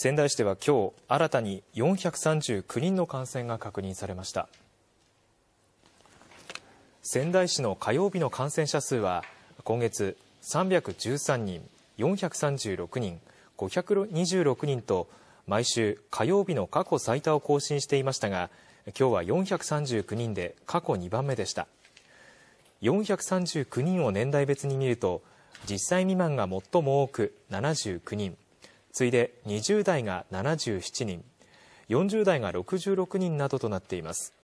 仙台市では今日新たに439人の感染が確認されました仙台市の火曜日の感染者数は今月313人436人526人と毎週火曜日の過去最多を更新していましたが今日は439人で過去2番目でした439人を年代別に見ると10歳未満が最も多く79人次いで20代が77人40代が66人などとなっています